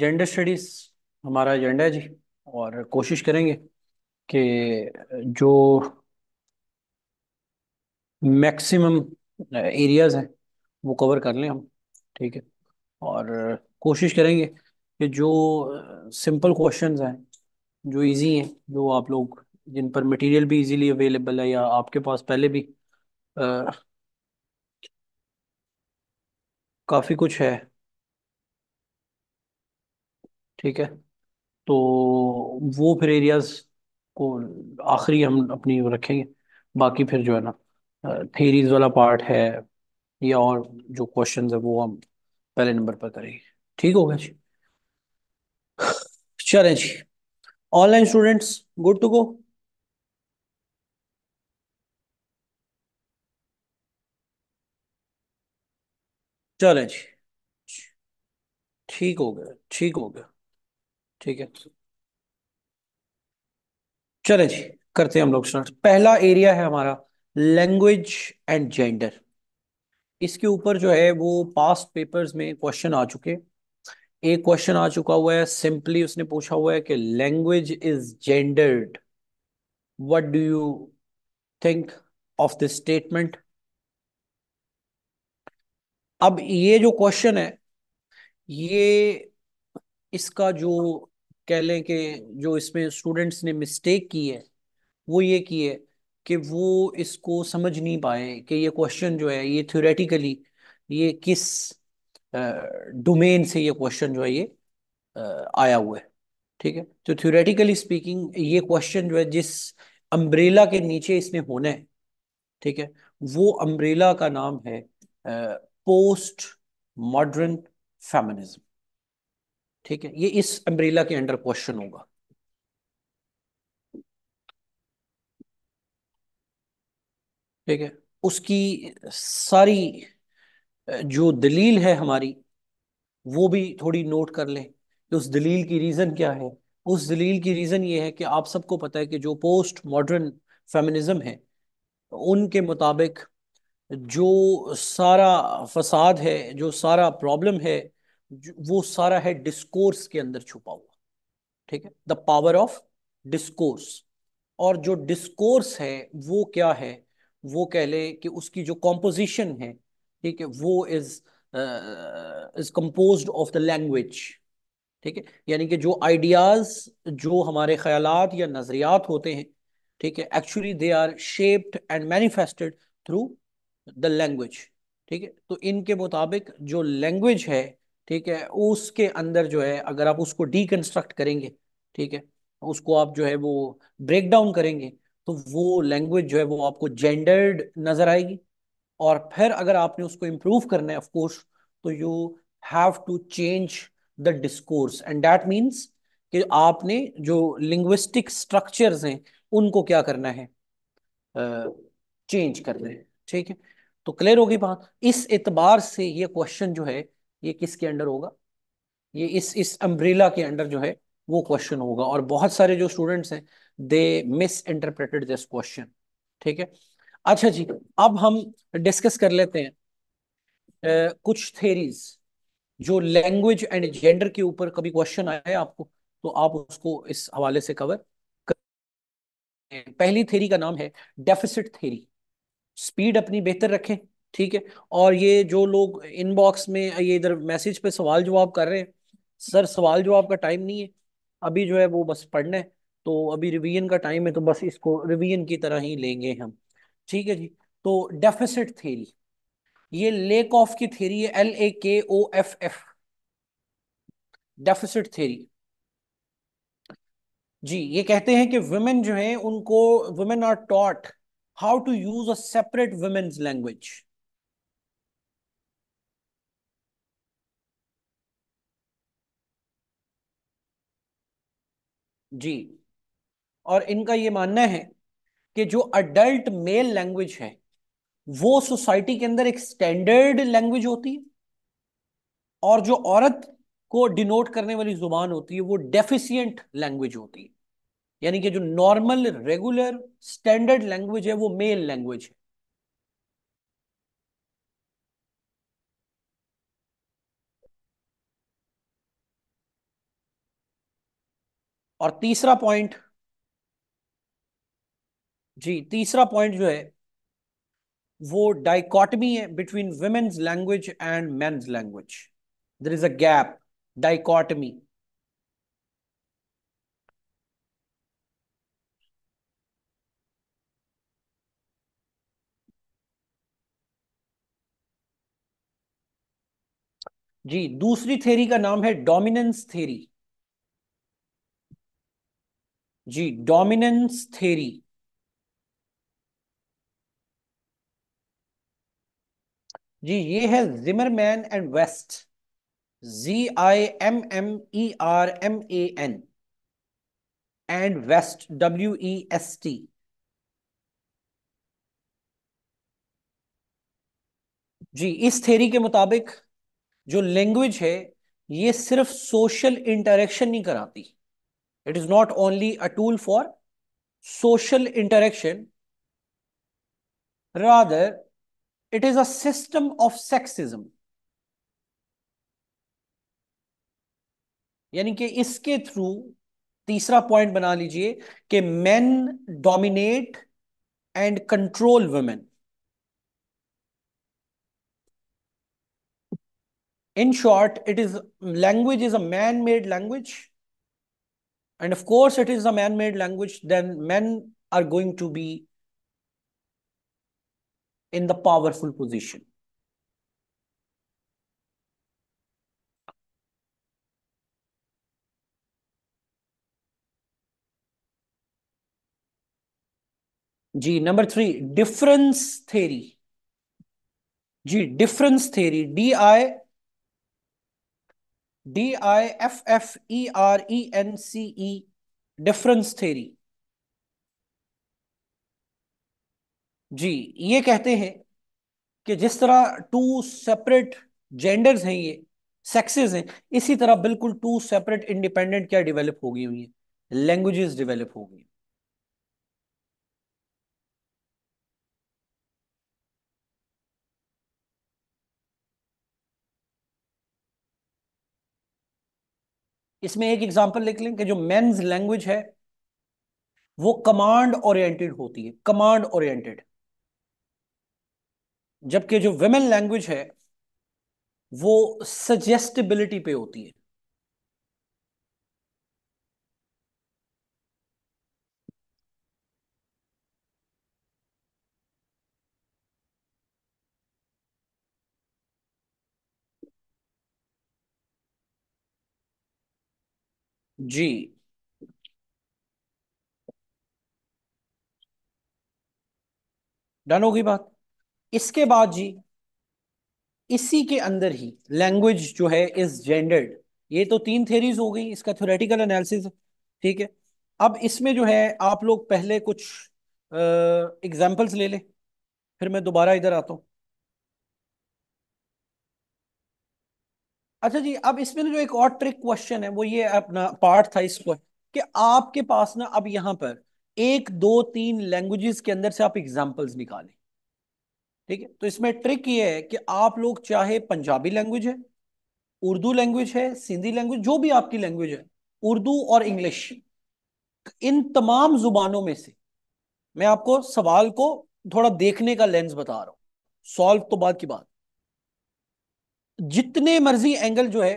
Gender studies हमारा agenda है जी और कोशिश करेंगे कि जो मैक्सिमम एरियाज़ हैं वो कवर कर लें हम ठीक है और कोशिश करेंगे कि जो सिंपल क्वेश्चंस हैं जो इजी हैं जो आप लोग जिन पर मटेरियल भी इजीली अवेलेबल है या आपके पास पहले भी आ, काफ़ी कुछ है ठीक है तो वो फिर एरियाज को आखिरी हम अपनी रखेंगे बाकी फिर जो है ना थेरीज वाला पार्ट है या और जो क्वेश्चन है वो हम पहले नंबर पर करेंगे ठीक हो गया जी चलें जी online students good to go चलें जी ठीक हो गया ठीक हो गया ठीक है चले जी करते हैं हम लोग स्टार्ट पहला एरिया है हमारा लैंग्वेज एंड जेंडर इसके ऊपर जो है वो पास्ट पेपर्स में क्वेश्चन आ चुके एक क्वेश्चन आ चुका हुआ है सिंपली उसने पूछा हुआ है कि language is gendered what do you think of this statement अब ये जो क्वेश्चन है ये इसका जो कह लें कि जो इसमें स्टूडेंट्स ने मिस्टेक की है वो ये की है कि वो इसको समझ नहीं पाए कि ये क्वेश्चन जो है ये थ्योरेटिकली ये किस डोमेन से ये क्वेश्चन जो है ये आया हुआ है ठीक है तो थ्योरेटिकली स्पीकिंग ये क्वेश्चन जो है जिस अम्ब्रेला के नीचे इसने होना है ठीक है वो अम्ब्रेला का नाम है पोस्ट मॉडर्न फेमिनिज्म ठीक है ये इस अम्ब्रेला के अंडर क्वेश्चन होगा ठीक है उसकी सारी जो दलील है हमारी वो भी थोड़ी नोट कर लें कि उस दलील की रीज़न क्या है उस दलील की रीज़न ये है कि आप सबको पता है कि जो पोस्ट मॉडर्न फेमिनिज्म है उनके मुताबिक जो सारा फसाद है जो सारा प्रॉब्लम है वो सारा है डिस्कोर्स के अंदर छुपा हुआ ठीक है द पावर ऑफ डिस्कोर्स और जो डिस्कोर्स है वो क्या है वो कह ले कि उसकी जो कॉम्पोजिशन है ठीक है वो is is compose of the language ठीक है यानी कि जो आइडियाज जो हमारे ख्यालात या नजरियात होते हैं ठीक है actually they are shaped and manifested through the language ठीक है तो इनके मुताबिक जो लैंग्वेज है ठीक है उसके अंदर जो है अगर आप उसको डीकंस्ट्रक्ट करेंगे ठीक है उसको आप जो है वो ब्रेक डाउन करेंगे तो वो लैंग्वेज जो है वो आपको जेंडर्ड नजर आएगी और फिर अगर आपने उसको इम्प्रूव करना है ऑफकोर्स तो you have to change the discourse and that means कि आपने जो लिंग्विस्टिक स्ट्रक्चर्स हैं उनको क्या करना है चेंज करना है ठीक है तो क्लियर होगी बात इस एतबार से ये क्वेश्चन जो है ये किसके अंडर होगा ये इस इस अम्ब्रेला के अंडर जो है वो क्वेश्चन होगा और बहुत सारे जो स्टूडेंट्स हैं they misinterpreted this question ठीक है अच्छा जी अब हम डिस्कस कर लेते हैं ए, कुछ थेरीज जो लैंग्वेज एंड जेंडर के ऊपर कभी क्वेश्चन आया है आपको तो आप उसको इस हवाले से कवर कर पहली थेरी का नाम है डेफिसिट थेरी स्पीड अपनी बेहतर रखें ठीक है और ये जो लोग इनबॉक्स में ये इधर मैसेज पे सवाल जवाब कर रहे हैं सर सवाल जवाब का टाइम नहीं है अभी जो है वो बस पढ़ना है तो अभी रिवीजन का टाइम है तो बस इसको रिवीजन की तरह ही लेंगे हम ठीक है जी तो डेफिसिट थेरी ये लेक ऑफ की थेरी है L A K O F F deficit theory जी ये कहते हैं कि वुमेन जो है उनको women are taught how to use a separate women's language जी और इनका ये मानना है कि जो अडल्ट मेल लैंग्वेज है वो सोसाइटी के अंदर एक स्टैंडर्ड लैंग्वेज होती है और जो औरत को डिनोट करने वाली जुबान होती है वो डेफिशियंट लैंग्वेज होती है यानी कि जो नॉर्मल रेगुलर स्टैंडर्ड लैंग्वेज है वो मेल लैंग्वेज है और तीसरा पॉइंट जी तीसरा पॉइंट जो है वो डाइकॉटमी है between women's language and men's language there is a gap dichotomy जी दूसरी थेरी का नाम है डोमिनेंस थेरी जी डोमिनेंस थेरी जी ये है जिमरमैन एंड वेस्ट जी I M M E R M A N and West W E S T जी इस थेरी के मुताबिक जो लैंग्वेज है ये सिर्फ सोशल इंटरेक्शन नहीं कराती It is not only a tool for social interaction, rather, it is a system of sexism. यानी कि इसके थ्रू तीसरा पॉइंट बना लीजिए कि men dominate and control women in short it is language is a man made language and of course it is a man-made language, then men are going to be in the powerful position. G. Number three, difference theory. G. Difference theory. D I D I F F E R E N C E difference theory जी ये कहते हैं कि जिस तरह to separate genders हैं ये sexes हैं इसी तरह बिल्कुल टू सेपरेट इंडिपेंडेंट क्या डेवलप हो गई हुई है लैंग्वेजेस डेवलप हो गई इसमें एक एग्जाम्पल लिख लें कि जो मेन्स लैंग्वेज है वो कमांड ओरिएंटेड होती है कमांड ओरिएंटेड जबकि जो वेमेन लैंग्वेज है वो सजेस्टिबिलिटी पे होती है जी डन होगी बात इसके बाद जी इसी के अंदर ही लैंग्वेज जो है इज जेंडर्ड ये तो तीन थेरीज हो गई इसका थ्योरेटिकल एनालिसिस ठीक है अब इसमें जो है आप लोग पहले कुछ एग्जाम्पल्स ले ले फिर मैं दोबारा इधर आता हूं अच्छा जी अब इसमें जो एक और ट्रिक क्वेश्चन है वो ये अपना पार्ट था इस कि आपके पास ना अब यहाँ पर एक दो तीन लैंग्वेजेस के अंदर से आप एग्जाम्पल्स निकालें ठीक है तो इसमें ट्रिक ये है कि आप लोग चाहे पंजाबी लैंग्वेज है उर्दू लैंग्वेज है सिंधी लैंग्वेज जो भी आपकी लैंग्वेज है उर्दू और इंग्लिश इन तमाम जुबानों में से मैं आपको सवाल को थोड़ा देखने का लेंस बता रहा हूँ सॉल्व तो बाद की बात जितने मर्जी एंगल जो है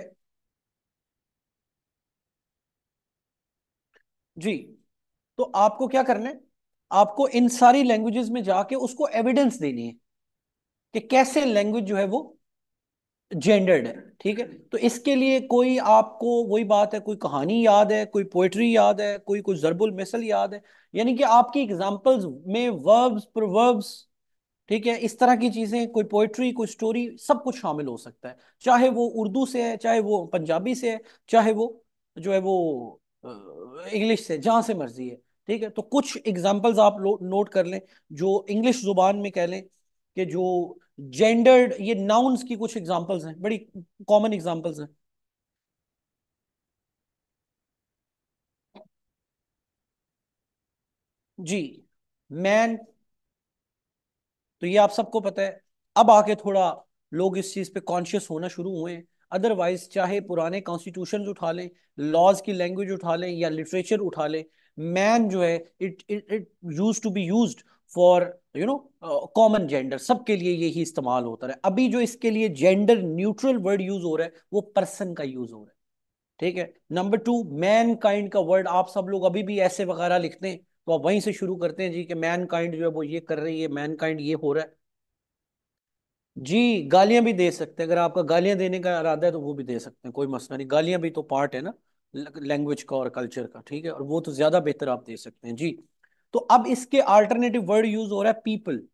जी तो आपको क्या करना है आपको इन सारी लैंग्वेजेस में जाके उसको एविडेंस देनी है कि कैसे लैंग्वेज जो है वो जेंडर्ड है ठीक है तो इसके लिए कोई आपको वही बात है कोई कहानी याद है कोई पोएट्री याद है कोई कोई जरबुल मिसल याद है यानी कि आपकी एग्जांपल्स में वर्ब्स प्रोवर्ब्स ठीक है इस तरह की चीज़ें कोई पोइट्री कोई स्टोरी सब कुछ शामिल हो सकता है चाहे वो उर्दू से है चाहे वो पंजाबी से है चाहे वो जो है वो इंग्लिश से जहां से मर्जी है ठीक है तो कुछ एग्जाम्पल्स आप नोट कर लें जो इंग्लिश जुबान में कह लें कि जो जेंडर्ड ये नाउन्स की कुछ एग्जाम्पल्स हैं बड़ी कॉमन एग्जाम्पल्स हैं जी मैन तो ये आप सबको पता है अब आके थोड़ा लोग इस चीज पे कॉन्शियस होना शुरू हुए हैं अदरवाइज चाहे पुराने कॉन्स्टिट्यूशन उठा लें लॉज की लैंग्वेज उठा लें या लिटरेचर उठा लें मैन जो है it it it use to be use for you know common gender सबके लिए यही इस्तेमाल होता है अभी जो इसके लिए जेंडर न्यूट्रल वर्ड यूज हो रहा है वो पर्सन का यूज हो रहा है ठीक है नंबर टू मैन काइंड का वर्ड आप सब लोग अभी भी ऐसे वगैरह लिखते हैं तो आप वहीं से शुरू करते हैं जी कि मैन काइंड जो है वो ये कर रही है मैन काइंड ये हो रहा है जी गालियां भी दे सकते हैं अगर आपका गालियां देने का इरादा है तो वो भी दे सकते हैं कोई मसला नहीं गालियां भी तो पार्ट है ना लैंग्वेज का और कल्चर का ठीक है और वो तो ज्यादा बेहतर आप दे सकते हैं जी तो अब इसके आल्टरनेटिव वर्ड यूज हो रहा है पीपल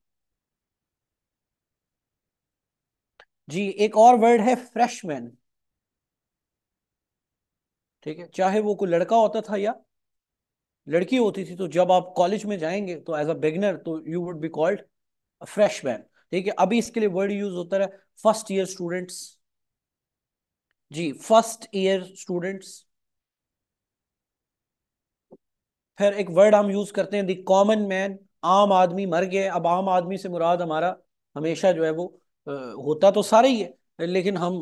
जी एक और वर्ड है फ्रेशमैन ठीक है चाहे वो कोई लड़का होता था या लड़की होती थी तो जब आप कॉलेज में जाएंगे तो एज अ बिगनर तो you would be called freshman ठीक है अभी इसके लिए वर्ड यूज होता है फर्स्ट ईयर स्टूडेंट्स जी फर्स्ट ईयर स्टूडेंट्स फिर एक वर्ड हम यूज करते हैं दी कॉमन मैन आम आदमी मर गए अब आम आदमी से मुराद हमारा हमेशा जो है वो आ, होता तो सारा ही है लेकिन हम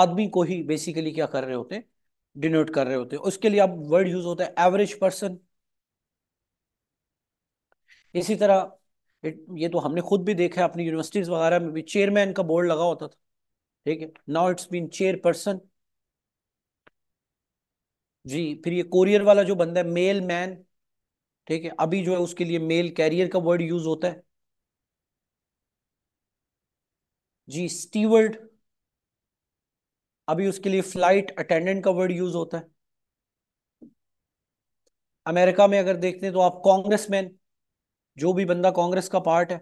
आदमी को ही बेसिकली क्या कर रहे होते हैं डिनोट कर रहे होते हैं उसके लिए अब वर्ड यूज होता है एवरेज पर्सन इसी तरह ये तो हमने खुद भी देखा है अपनी यूनिवर्सिटीज वगैरह में भी चेयरमैन का बोर्ड लगा होता था ठीक है now it's been chairperson जी फिर ये कोरियर वाला जो बंदा है मेल मैन ठीक है अभी जो है उसके लिए मेल कैरियर का वर्ड यूज होता है जी स्टीवर्ड अभी उसके लिए फ्लाइट अटेंडेंट का वर्ड यूज होता है अमेरिका में अगर देखते हैं तो आप कांग्रेसमैन जो भी बंदा कांग्रेस का पार्ट है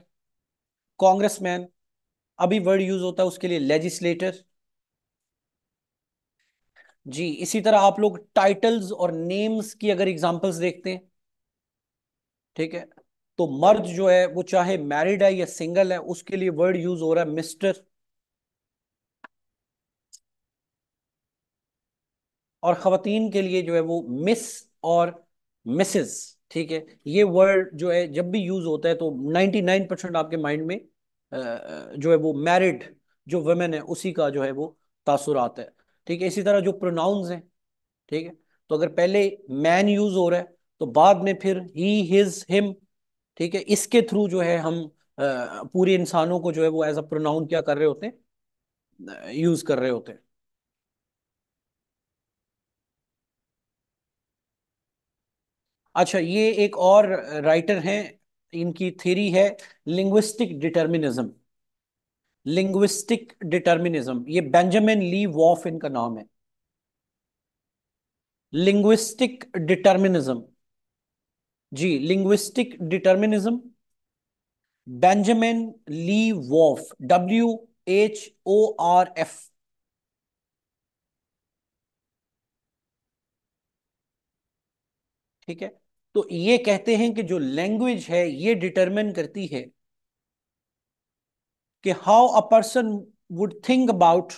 कांग्रेसमैन अभी वर्ड यूज होता है उसके लिए लेजिस्लेटर जी इसी तरह आप लोग टाइटल्स और नेम्स की अगर एग्जांपल्स देखते हैं ठीक है तो मर्द जो है वो चाहे मैरिड है या सिंगल है उसके लिए वर्ड यूज हो रहा है मिस्टर और खातिन के लिए जो है वो मिस और मिसेस ठीक है ये वर्ड जो है जब भी यूज होता है तो 99 परसेंट आपके माइंड में जो है वो मैरिड जो वेमेन है उसी का जो है वो तासुर आता है ठीक है इसी तरह जो प्रोनाउंस हैं ठीक है तो अगर पहले मैन यूज हो रहा है तो बाद में फिर ही हिज हिम ठीक है इसके थ्रू जो है हम पूरे इंसानों को जो है वो एज अ प्रोनाउन क्या कर रहे होते हैं यूज कर रहे होते हैं अच्छा ये एक और राइटर हैं इनकी थेरी है लिंग्विस्टिक डिटर्मिनिज्म लिंग्विस्टिक डिटर्मिनिज्म ये बेंजामिन ली वॉफ इनका नाम है लिंग्विस्टिक डिटर्मिनिज्म जी linguistic determinism Benjamin Lee Whorf W H O R F ठीक है तो ये कहते हैं कि जो लैंग्वेज है ये डिटरमिन करती है कि how a person would think about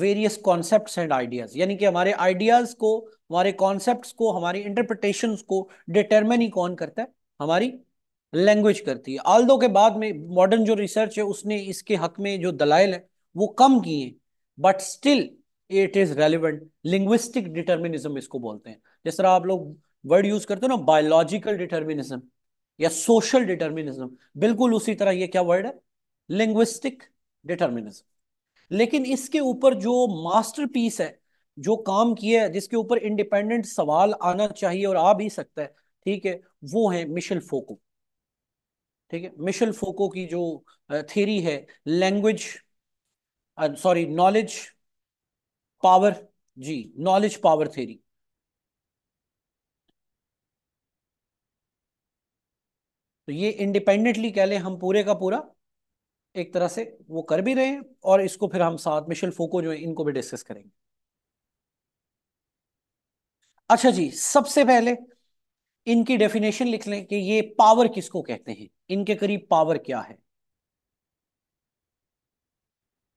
various concept and ideas यानी कि हमारे आइडियाज को हमारे कॉन्सेप्ट को हमारी इंटरप्रिटेशन को डिटरमिन ही कौन करता है हमारी लैंग्वेज करती है आल्दो के बाद में मॉडर्न जो रिसर्च है उसने इसके हक में जो दलाइल है वो कम किए but still it is relevant linguistic determinism इसको बोलते हैं जिस तरह आप लोग वर्ड यूज करते हो ना बायोलॉजिकल डिटर्मिनिज्म या सोशल डिटर्मिनिज्म बिल्कुल उसी तरह ये क्या वर्ड है लिंग्विस्टिक डिटर्मिनिज्म लेकिन इसके ऊपर जो मास्टरपीस है जो काम किया है जिसके ऊपर इंडिपेंडेंट सवाल आना चाहिए और आ भी सकता है ठीक है वो है मिशेल फोको ठीक है मिशेल फोको की जो थेरी है लैंग्वेज सॉरी नॉलेज पावर जी नॉलेज पावर थेरी तो ये इंडिपेंडेंटली कह लें हम पूरे का पूरा एक तरह से वो कर भी रहे हैं और इसको फिर हम साथ मिशेल फोको जो है इनको भी डिस्कस करेंगे अच्छा जी सबसे पहले इनकी डेफिनेशन लिख लें कि ये पावर किसको कहते हैं इनके करीब पावर क्या है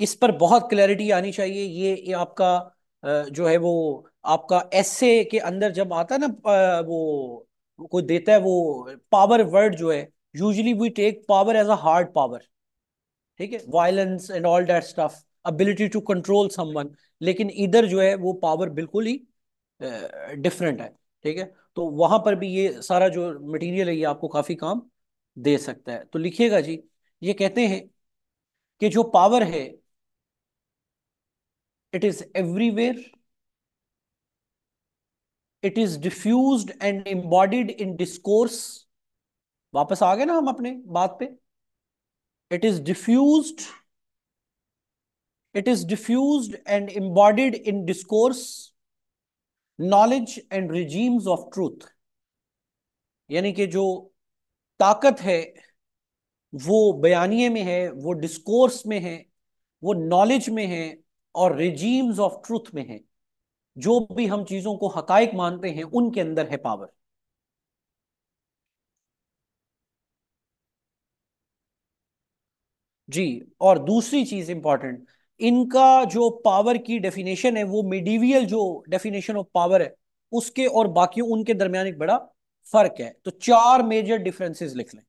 इस पर बहुत क्लैरिटी आनी चाहिए ये, आपका जो है वो आपका एसे के अंदर जब आता है ना वो को देता है वो पावर वर्ड जो है usually we take power as a hard power ठीक है violence and all that stuff ability to control someone लेकिन इधर जो है वो पावर बिल्कुल ही डिफरेंट uh, है ठीक है तो वहां पर भी ये सारा जो मटेरियल है ये आपको काफी काम दे सकता है तो लिखिएगा जी ये कहते हैं कि जो पावर है it is everywhere it is diffuse and embodied in discourse वापस आ गए ना हम अपने बात पे it is diffuse it is diffuse and embodied in discourse knowledge and regimes of truth यानी कि जो ताकत है वो बयानिए में है वो डिस्कोर्स में है वो नॉलेज में है और रिजीम्स ऑफ ट्रूथ में है जो भी हम चीजों को हकायक मानते हैं उनके अंदर है पावर जी और दूसरी चीज इंपॉर्टेंट इनका जो पावर की डेफिनेशन है वो मिडीवियल जो डेफिनेशन ऑफ पावर है उसके और बाकी उनके दरमियान एक बड़ा फर्क है तो चार मेजर डिफरेंसेस लिख लें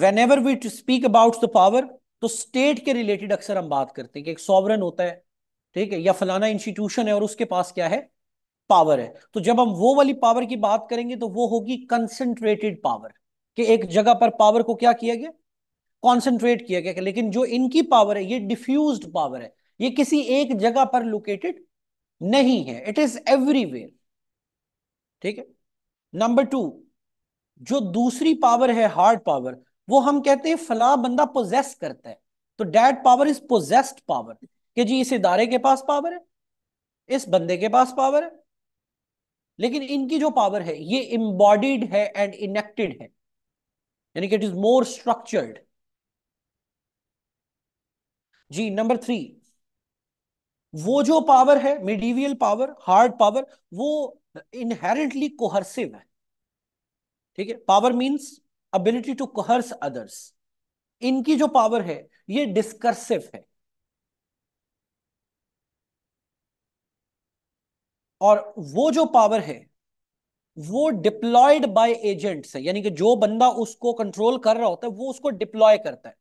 whenever we speak about the power तो स्टेट के रिलेटेड अक्सर हम बात करते हैं कि एक सॉवरन होता है ठीक है या फलाना इंस्टीट्यूशन है और उसके पास क्या है पावर है तो जब हम वो वाली पावर की बात करेंगे तो वो होगी कंसेंट्रेटेड पावर कि एक जगह पर पावर को क्या किया गया कॉन्सेंट्रेट किया गया लेकिन जो इनकी पावर है ये डिफ्यूज पावर है ये किसी एक जगह पर लोकेटेड नहीं है इट इज एवरीवेयर ठीक है नंबर टू जो दूसरी पावर है हार्ड पावर वो हम कहते हैं फला बंदा पोजेस करता है तो that power is possessed power कि जी इस इदारे के पास पावर है इस बंदे के पास पावर है लेकिन इनकी जो पावर है ये इम्बॉडीड है एंड इनेक्टेड है यानी कि इट इज मोर स्ट्रक्चर्ड जी नंबर थ्री वो जो पावर है मिडीवियल पावर हार्ड पावर वो इनहेरेंटली कोहरसिव है ठीक है power means ability to coerce others इनकी जो पावर है ये डिस्कर्सिव है और वो जो पावर है वो डिप्लॉयड बाय एजेंट्स है यानी कि जो बंदा उसको कंट्रोल कर रहा होता है वो उसको डिप्लॉय करता है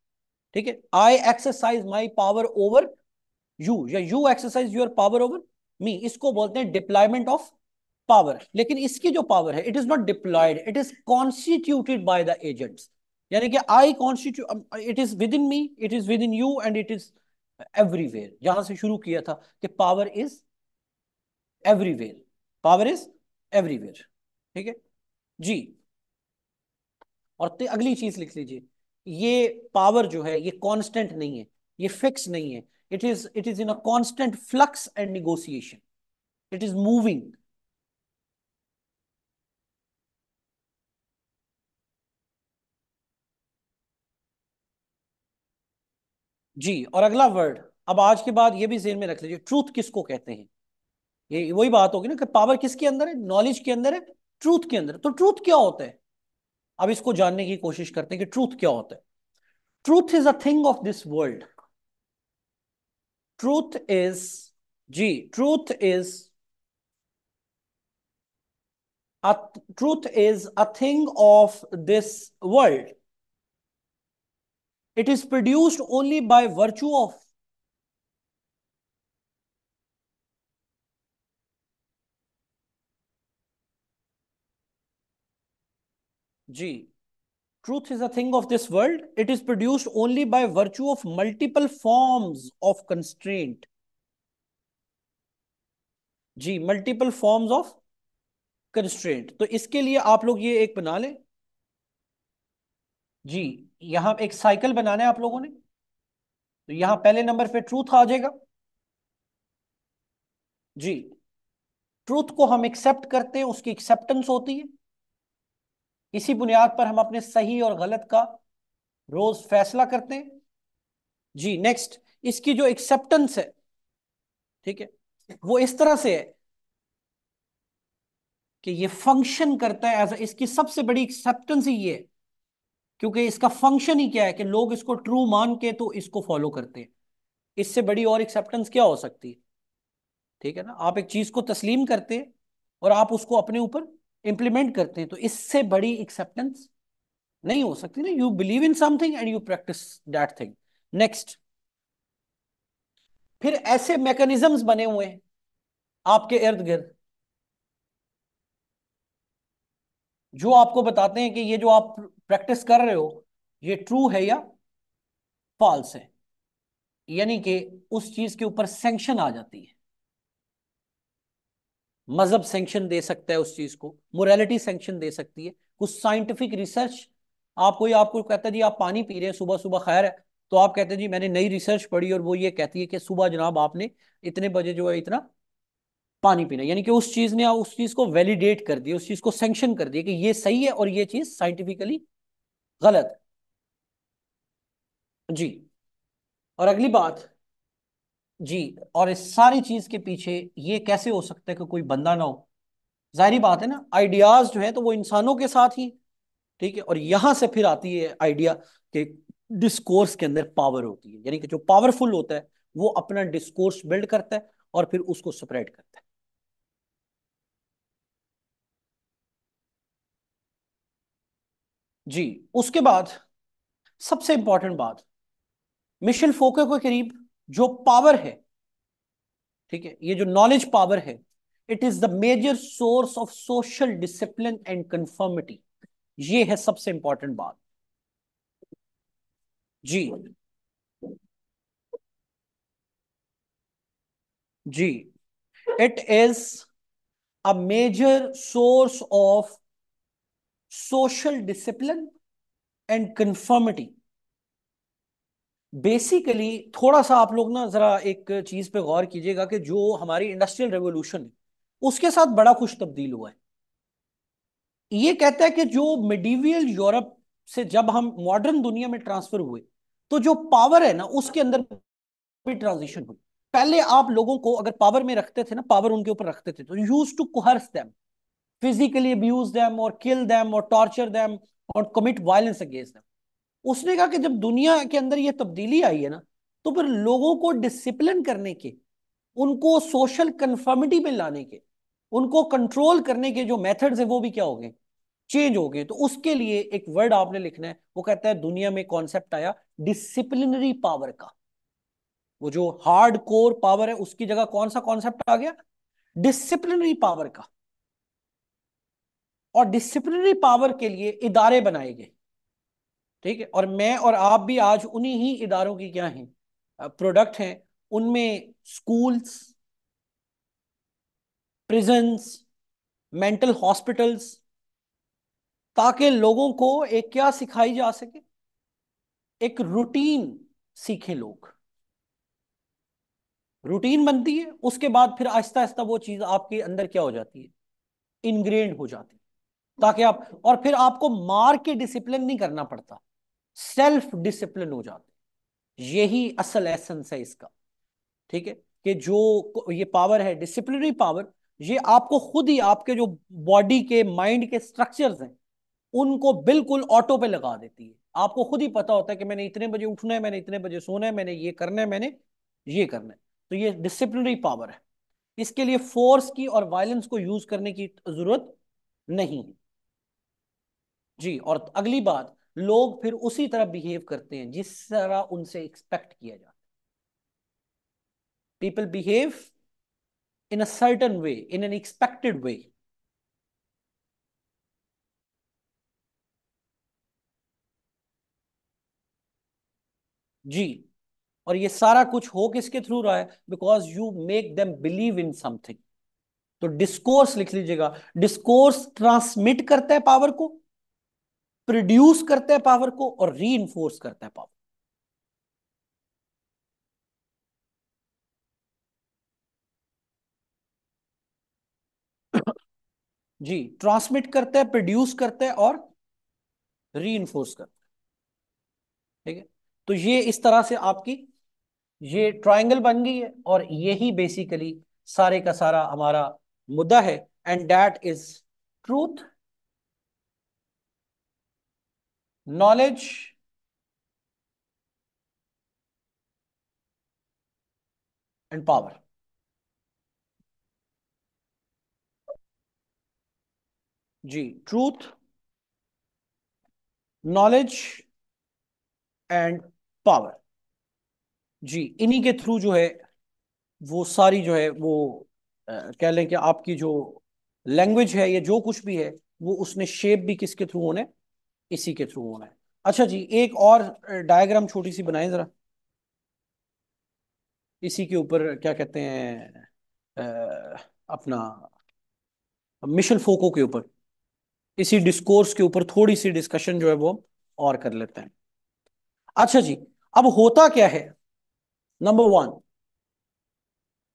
ठीक है I exercise my power over you या you exercise your power over me इसको बोलते हैं डिप्लॉयमेंट ऑफ पावर लेकिन इसकी जो पावर है it is not deployed it is constituted by the agents यानी कि I constitute it is within me it is within you and it is everywhere जहां से शुरू किया था कि power is everywhere power is everywhere ठीक है जी और अगली चीज लिख लीजिए ये पावर जो है ये कांस्टेंट नहीं है ये फिक्स नहीं है it is it is in a constant flux and negotiation it is moving जी और अगला वर्ड अब आज के बाद ये भी जेन में रख लीजिए ट्रूथ किसको कहते हैं ये वही बात होगी ना कि पावर किसके अंदर है नॉलेज के अंदर है ट्रूथ के अंदर तो ट्रूथ क्या होता है अब इसको जानने की कोशिश करते हैं कि ट्रूथ क्या होता है truth is a thing of this world truth is जी truth is truth is a thing of this world it is produced only by by of जी truth is a thing of this world it is produced only by virtue of multiple forms of constraint जी multiple forms of constraint तो इसके लिए आप लोग ये एक बना लें जी यहां एक साइकिल बनाना है आप लोगों ने तो यहां पहले नंबर पे ट्रूथ आ जाएगा जी ट्रूथ को हम एक्सेप्ट करते हैं उसकी एक्सेप्टेंस होती है इसी बुनियाद पर हम अपने सही और गलत का रोज फैसला करते हैं जी नेक्स्ट इसकी जो एक्सेप्टेंस है ठीक है वो इस तरह से है कि ये फंक्शन करता है एज इसकी सबसे बड़ी एक्सेप्टेंस ही ये है क्योंकि इसका फंक्शन ही क्या है कि लोग इसको ट्रू मान के तो इसको फॉलो करते हैं इससे बड़ी और एक्सेप्टेंस क्या हो सकती है ठीक है ना आप एक चीज को तस्लीम करते हैं और आप उसको अपने ऊपर इंप्लीमेंट करते हैं तो इससे बड़ी एक्सेप्टेंस नहीं हो सकती ना you believe in something and you practice that thing next फिर ऐसे मैकेनिज्म्स बने हुए हैं आपके इर्द गिर्द जो आपको बताते हैं कि ये जो आप प्रैक्टिस कर रहे हो ये ट्रू है या फॉल्स है यानी कि उस चीज के ऊपर सेंक्शन आ जाती है मजहब सेंक्शन दे सकता है उस चीज को मोरलिटी सेंक्शन दे सकती है कुछ साइंटिफिक रिसर्च आप कोई आपको कहता है जी आप पानी पी रहे हैं सुबह सुबह खैर है तो आप कहते हैं जी मैंने नई रिसर्च पढ़ी और वो ये कहती है कि सुबह जनाब आपने इतने बजे जो है इतना पानी पीना यानी कि उस चीज ने उस चीज को वैलिडेट कर दिया उस चीज को सेंक्शन कर दिया कि ये सही है और ये चीज साइंटिफिकली गलत है जी और अगली बात जी और इस सारी चीज के पीछे ये कैसे हो सकता है कि कोई बंदा ना हो जाहरी बात है ना आइडियाज जो है तो वो इंसानों के साथ ही ठीक है और यहां से फिर आती है आइडिया के डिस्कोर्स के अंदर पावर होती है यानी कि जो पावरफुल होता है वो अपना डिस्कोर्स बिल्ड करता है और फिर उसको स्प्रेड करता है जी उसके बाद सबसे इंपॉर्टेंट बात मिशेल फोके के करीब जो पावर है ठीक है ये जो नॉलेज पावर है it is the major source of social discipline and conformity ये है सबसे इंपॉर्टेंट बात जी जी it is a major source of social discipline and conformity basically थोड़ा सा आप लोग ना जरा एक चीज पे गौर कीजिएगा कि जो हमारी इंडस्ट्रियल रेवोल्यूशन है उसके साथ बड़ा कुछ तब्दील हुआ है ये कहता है कि जो मिडिवियल यूरोप से जब हम मॉडर्न दुनिया में ट्रांसफर हुए तो जो पावर है ना उसके अंदर भी ट्रांजिशन हुई पहले आप लोगों को अगर पावर में रखते थे ना पावर उनके ऊपर रखते थे तो use to coerce them physically abuse them और किल दैम और टॉर्चर दैम और कमिट वायलेंस अगेंस्ट दैम उसने कहा कि जब दुनिया के अंदर ये तब्दीली आई है ना तो फिर लोगों को डिसिप्लिन करने के उनको सोशल कन्फर्मिटी में लाने के उनको कंट्रोल करने के जो मेथड्स है वो भी क्या हो गए चेंज हो गए तो उसके लिए एक वर्ड आपने लिखना है वो कहता है दुनिया में कॉन्सेप्ट आया डिसिप्लिनरी पावर का वो जो हार्ड कोर पावर है उसकी जगह कौन सा कॉन्सेप्ट आ गया डिसिप्लिनरी पावर का और डिसिप्लिनरी पावर के लिए इदारे बनाए गए ठीक है और मैं और आप भी आज उन्हीं ही इदारों की क्या हैं प्रोडक्ट हैं उनमें स्कूल्स प्रिजन्स मेंटल हॉस्पिटल्स ताकि लोगों को एक क्या सिखाई जा सके एक रूटीन सीखें लोग रूटीन बनती है उसके बाद फिर आहिस्ता आहिस्ता वो चीज आपके अंदर क्या हो जाती है इनग्रेड हो जाती है ताकि आप और फिर आपको मार के डिसिप्लिन नहीं करना पड़ता सेल्फ डिसिप्लिन हो जाते यही असल एसेंस है इसका ठीक है कि जो ये पावर है डिसिप्लिनरी पावर ये आपको खुद ही आपके जो बॉडी के माइंड के स्ट्रक्चर्स हैं उनको बिल्कुल ऑटो पे लगा देती है आपको खुद ही पता होता है कि मैंने इतने बजे उठना है मैंने इतने बजे सोना है मैंने ये करना है मैंने ये करना है तो ये डिसिप्लिनरी पावर है इसके लिए फोर्स की और वायलेंस को यूज करने की जरूरत नहीं है जी और अगली बात लोग फिर उसी तरह बिहेव करते हैं जिस तरह उनसे एक्सपेक्ट किया जाता है people behave in a certain way in an expected way जी और ये सारा कुछ हो किसके थ्रू रहा है because you make them believe in something तो डिस्कोर्स लिख लीजिएगा डिस्कोर्स ट्रांसमिट करता है पावर को प्रोड्यूस करता है पावर को और री करता है पावर जी ट्रांसमिट करता है प्रोड्यूस करता है और री करता है ठीक है तो ये इस तरह से आपकी ये ट्रायंगल बन गई है और यही बेसिकली सारे का सारा हमारा मुद्दा है and that is truth knowledge and power जी ट्रूथ नॉलेज एंड पावर जी इन्हीं के थ्रू जो है वो सारी जो है वो आ, कह लें कि आपकी जो लैंग्वेज है या जो कुछ भी है वो उसने शेप भी किसके थ्रू होने इसी के थ्रू होना है अच्छा जी एक और डायग्राम छोटी सी बनाए जरा इसी के ऊपर क्या कहते हैं अपना मिशल फोको के ऊपर इसी डिस्कोर्स के ऊपर थोड़ी सी डिस्कशन जो है वो और कर लेते हैं अच्छा जी अब होता क्या है नंबर वन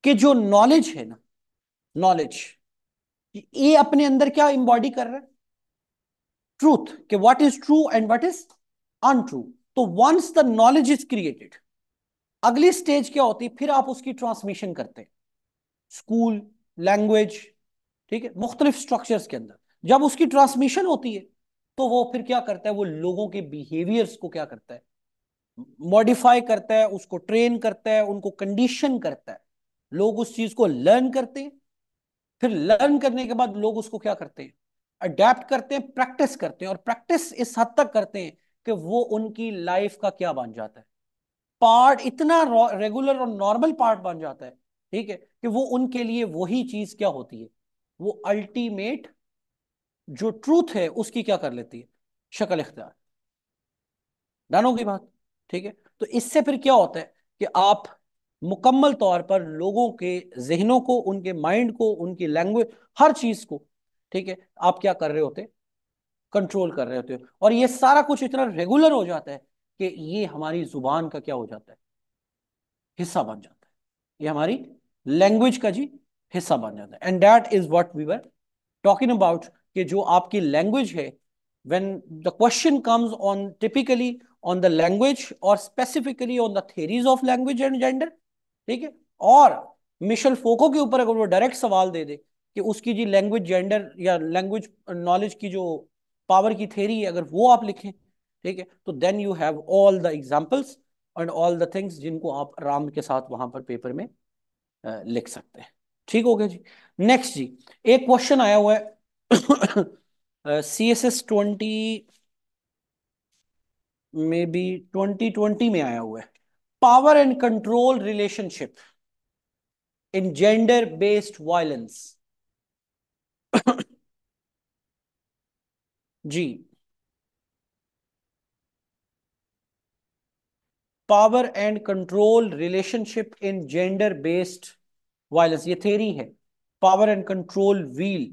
कि जो नॉलेज है ना नॉलेज ये अपने अंदर क्या इंबॉडी कर रहा है ट्रूथ के what is true and what is untrue तो once the knowledge is created अगली स्टेज क्या होती है फिर आप उसकी ट्रांसमिशन करते हैं स्कूल लैंग्वेज ठीक है मुख्तलिफ स्ट्रक्चर के अंदर जब उसकी ट्रांसमिशन होती है तो वो फिर क्या करता है वो लोगों के बिहेवियर्स को क्या करता है मॉडिफाई करता है उसको ट्रेन करता है उनको कंडीशन करता है लोग उस चीज को लर्न करते हैं फिर लर्न करने के बाद लोग उसको क्या करते हैं अडेप्ट करते हैं प्रैक्टिस करते हैं और प्रैक्टिस इस हद तक करते हैं कि वो उनकी लाइफ का क्या बन जाता है पार्ट इतना रेगुलर और नॉर्मल पार्ट बन जाता है ठीक है कि वो उनके लिए वही चीज क्या होती है वो अल्टीमेट जो ट्रूथ है उसकी क्या कर लेती है शक्ल इख्तियार डनों की बात ठीक है तो इससे फिर क्या होता है कि आप मुकम्मल तौर पर लोगों के जहनों को उनके माइंड को उनकी लैंग्वेज हर चीज को ठीक है आप क्या कर रहे होते कंट्रोल कर रहे होते हो और ये सारा कुछ इतना रेगुलर हो जाता है कि ये हमारी जुबान का क्या हो जाता है हिस्सा बन जाता है ये हमारी लैंग्वेज का जी हिस्सा बन जाता है and that is what we were talking about कि जो आपकी लैंग्वेज है when the question comes on typically on the language और specifically on the theories of language and gender ठीक है और मिशल फोको के ऊपर अगर वो डायरेक्ट सवाल दे दे कि उसकी जी लैंग्वेज जेंडर या लैंग्वेज नॉलेज की जो पावर की थेरी है अगर वो आप लिखें ठीक है तो then you have all the examples and all the things जिनको आप आराम के साथ वहां पर पेपर में लिख सकते हैं ठीक हो गया जी नेक्स्ट जी एक क्वेश्चन आया हुआ है C S S twenty maybe twenty twenty में आया हुआ है power and control relationship in gender based violence जी power and control relationship in gender based violence ये थेरी है पावर एंड कंट्रोल व्हील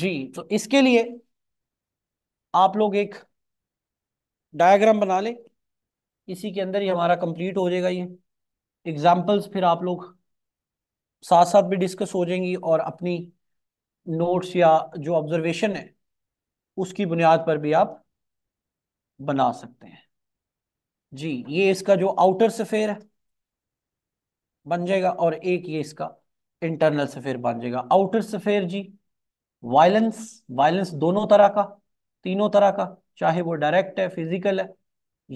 जी तो इसके लिए आप लोग एक डायग्राम बना ले इसी के अंदर ही हमारा कंप्लीट हो जाएगा ये एग्जाम्पल्स फिर आप लोग साथ साथ भी डिस्कस हो जाएंगी और अपनी नोट्स या जो ऑब्जर्वेशन है उसकी बुनियाद पर भी आप बना सकते हैं जी ये इसका जो आउटर सफ़ेर बन जाएगा और एक ये इसका इंटरनल सफ़ेर बन जाएगा आउटर सफ़ेर जी वायलेंस वायलेंस दोनों तरह का तीनों तरह का चाहे वो डायरेक्ट है फिजिकल है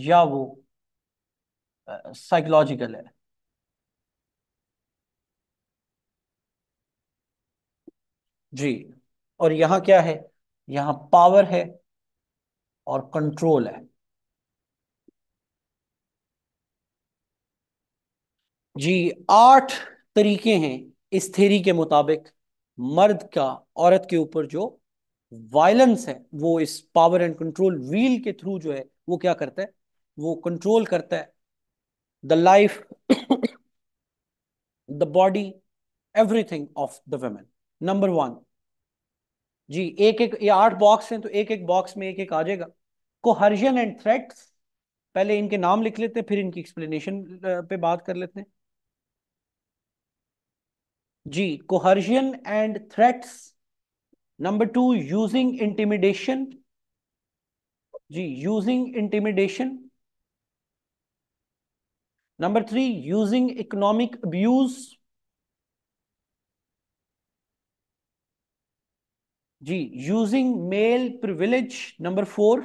या वो साइकोलॉजिकल है जी और यहां क्या है यहां पावर है और कंट्रोल है जी आठ तरीके हैं इस थेरी के मुताबिक मर्द का औरत के ऊपर जो वायलेंस है वो इस पावर एंड कंट्रोल व्हील के थ्रू जो है वो क्या करता है वो कंट्रोल करता है the life the body everything of the women number one जी एक एक ये आठ बॉक्स हैं तो एक एक बॉक्स में एक एक आ जाएगा कोहर्जन एंड थ्रेट्स पहले इनके नाम लिख लेते हैं फिर इनकी एक्सप्लेनेशन पे बात कर लेते हैं जी coercion and threats number two using intimidation जी using intimidation number three using economic abuse जी using male privilege number four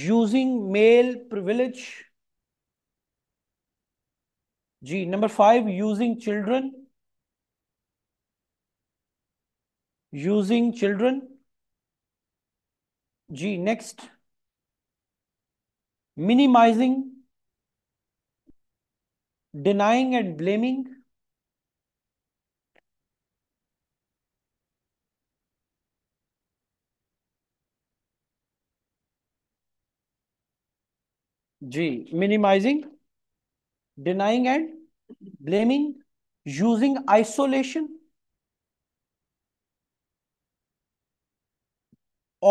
using male privilege जी number five using children using children जी next minimising denying and blaming जी minimising denying and blaming using isolation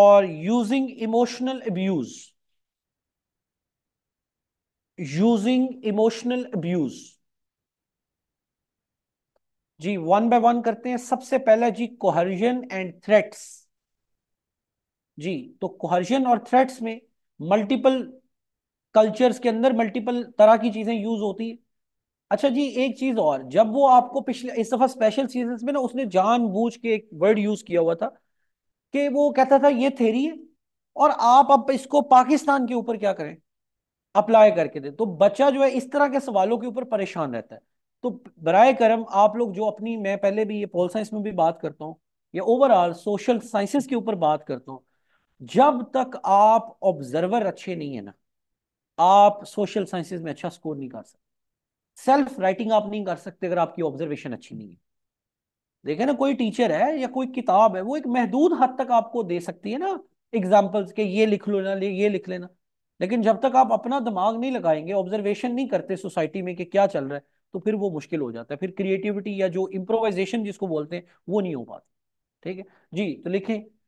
और using emotional abuse using emotional abuse जी one by one करते हैं सबसे पहला जी coercion and threats जी तो कोहर्जन और थ्रेट्स में मल्टीपल कल्चर्स के अंदर मल्टीपल तरह की चीजें यूज होती है अच्छा जी एक चीज और जब वो आपको पिछले इस दफा स्पेशल सीजन में ना उसने जान बूझ के एक वर्ड यूज किया हुआ था कि वो कहता था ये थेरी है और आप अब इसको पाकिस्तान के ऊपर क्या करें अप्लाई करके दें तो बच्चा जो है इस तरह के सवालों के ऊपर परेशान रहता है तो बर करम आप लोग जो अपनी मैं पहले भी ये पोल साइंस में भी बात करता हूँ या ओवरऑल सोशल साइंसेस के ऊपर बात करता हूँ जब तक आप ऑब्जर्वर अच्छे नहीं है ना आप सोशल साइंसेज में अच्छा स्कोर नहीं कर सकते सेल्फ राइटिंग आप नहीं कर सकते अगर आपकी ऑब्जर्वेशन अच्छी नहीं है देखे ना कोई टीचर है या कोई किताब है वो एक महदूद हद तक आपको दे सकती है ना एग्जाम्पल्स के ये लिख लो ना ये लिख लेना लेकिन जब तक आप अपना दिमाग नहीं लगाएंगे ऑब्जर्वेशन नहीं करते सोसाइटी में कि क्या चल रहा है तो फिर वो मुश्किल हो जाता है फिर क्रिएटिविटी या जो इम्प्रोवाइजेशन जिसको बोलते हैं वो नहीं हो पाती ठीक है जी तो लिखें